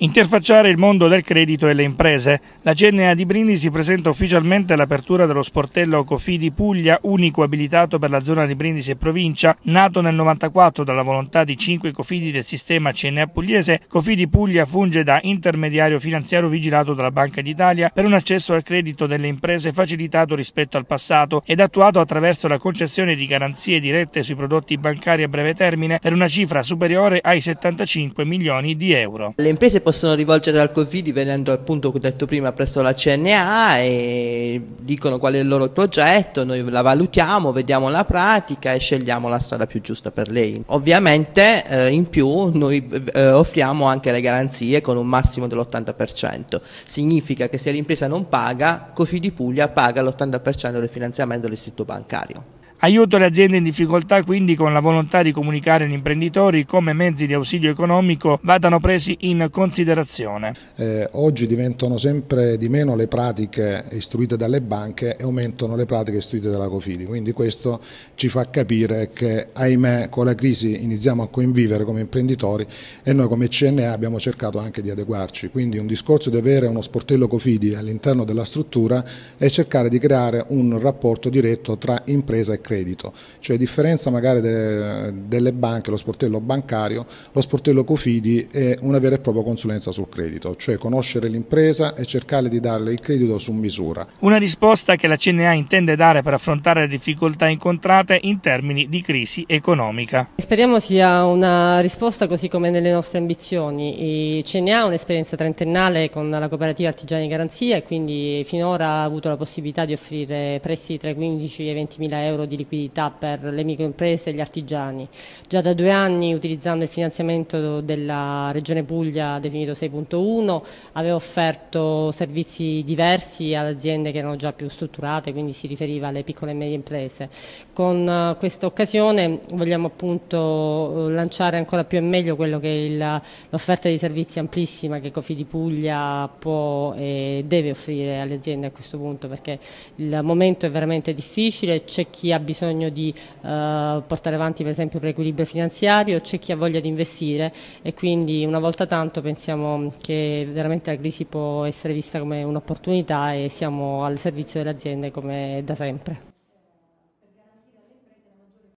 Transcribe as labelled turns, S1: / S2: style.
S1: Interfacciare il mondo del credito e le imprese. La CNA di Brindisi presenta ufficialmente l'apertura dello sportello Cofidi Puglia, unico abilitato per la zona di Brindisi e provincia. Nato nel 1994 dalla volontà di cinque Cofidi del sistema CNA pugliese, Cofidi Puglia funge da intermediario finanziario vigilato dalla Banca d'Italia per un accesso al credito delle imprese facilitato rispetto al passato ed attuato attraverso la concessione di garanzie dirette sui prodotti bancari a breve termine per una cifra superiore ai 75 milioni di euro. Le
S2: imprese possono rivolgere al Corvidi venendo appunto, detto prima, presso la CNA e dicono qual è il loro progetto, noi la valutiamo, vediamo la pratica e scegliamo la strada più giusta per lei. Ovviamente eh, in più noi eh, offriamo anche le garanzie con un massimo dell'80%, significa che se l'impresa non paga, Cofidi Puglia paga l'80% del finanziamento dell'istituto bancario.
S1: Aiuto le aziende in difficoltà quindi con la volontà di comunicare agli imprenditori come mezzi di ausilio economico vadano presi in
S3: considerazione. Eh, oggi diventano sempre di meno le pratiche istruite dalle banche e aumentano le pratiche istruite dalla Cofidi, quindi questo ci fa capire che ahimè con la crisi iniziamo a coinvivere come imprenditori e noi come CNA abbiamo cercato anche di adeguarci, quindi un discorso di avere uno sportello Cofidi all'interno della struttura e cercare di creare un rapporto diretto tra impresa e cliente credito, cioè a differenza magari de, delle banche, lo sportello bancario, lo sportello Cofidi è una vera e propria consulenza sul credito, cioè conoscere l'impresa e cercare di darle il credito su misura.
S1: Una risposta che la CNA intende dare per affrontare le difficoltà incontrate in termini di crisi economica.
S4: Speriamo sia una risposta così come nelle nostre ambizioni. Il CNA ha un'esperienza trentennale con la cooperativa Artigiani Garanzia e quindi finora ha avuto la possibilità di offrire prestiti tra i 15 e i 20 mila euro di liquidità per le microimprese e gli artigiani. Già da due anni, utilizzando il finanziamento della Regione Puglia definito 6.1, aveva offerto servizi diversi ad aziende che erano già più strutturate, quindi si riferiva alle piccole e medie imprese. Con eh, questa occasione vogliamo appunto eh, lanciare ancora più e meglio quello che l'offerta di servizi amplissima che Cofi di Puglia può e deve offrire alle aziende a questo punto perché il momento è veramente difficile, c'è chi ha bisogno di eh, portare avanti per esempio un riequilibrio finanziario, c'è chi ha voglia di investire e quindi una volta tanto pensiamo che veramente la crisi può essere vista come un'opportunità e siamo al servizio delle aziende come da sempre.